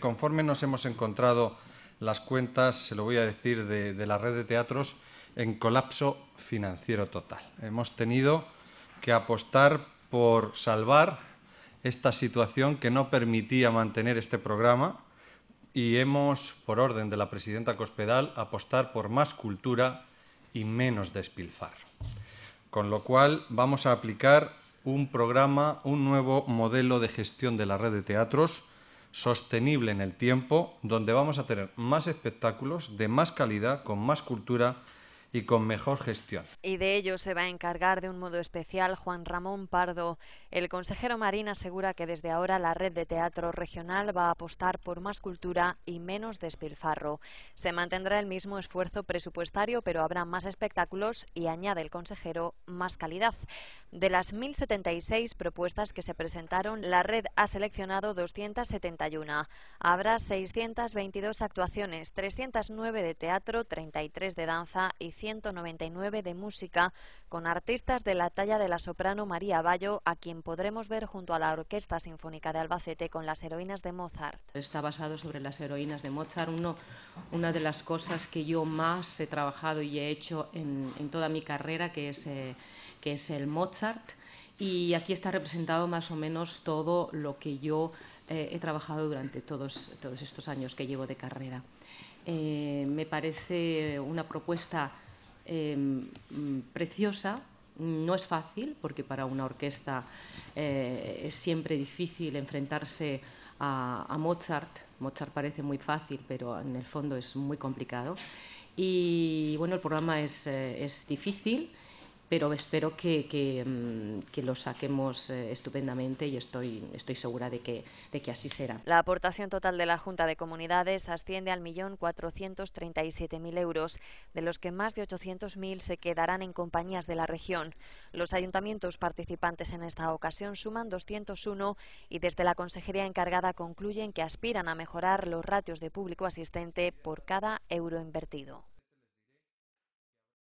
Conforme nos hemos encontrado las cuentas, se lo voy a decir, de, la red de teatros en colapso financiero total. Hemos tenido que apostar por salvar esta situación que no permitía mantener este programa y hemos, por orden de la presidenta Cospedal, apostar por más cultura y menos despilfar. Con lo cual vamos a aplicar un programa, un nuevo modelo de gestión de la red de teatros, sostenible en el tiempo, donde vamos a tener más espectáculos de más calidad, con más cultura y con mejor gestión. Y de ello se va a encargar de un modo especial Juan Ramón Pardo. El consejero Marín asegura que desde ahora la red de teatro regional va a apostar por más cultura y menos despilfarro. Se mantendrá el mismo esfuerzo presupuestario, pero habrá más espectáculos y, añade el consejero, más calidad. De las 1.076 propuestas que se presentaron, la red ha seleccionado 271. Habrá 622 actuaciones, 309 de teatro, 33 de danza y 199 de música con artistas de la talla de la soprano María Bayo, a quien podremos ver junto a la Orquesta Sinfónica de Albacete con las heroínas de Mozart. Está basado sobre las heroínas de Mozart. Uno, una de las cosas que yo más he trabajado y he hecho en, toda mi carrera, que es, eh, que es el Mozart. Y aquí está representado más o menos todo lo que yo eh, he trabajado durante todos, todos estos años que llevo de carrera. Eh, me parece una propuesta Em, mm, preciosa, no es fácil, porque para una orquesta eh, es siempre difícil enfrentarse a, Mozart. Mozart parece muy fácil, pero en el fondo es muy complicado. Y bueno, el programa es eh, difícil pero espero que, mm, lo saquemos eh, estupendamente y estoy, segura de que, de que así será. La aportación total de la Junta de Comunidades asciende al millón 437.000 euros, de los que más de 800.000 se quedarán en compañías de la región. Los ayuntamientos participantes en esta ocasión suman 201 y desde la consejería encargada concluyen que aspiran a mejorar los ratios de público asistente por cada euro invertido.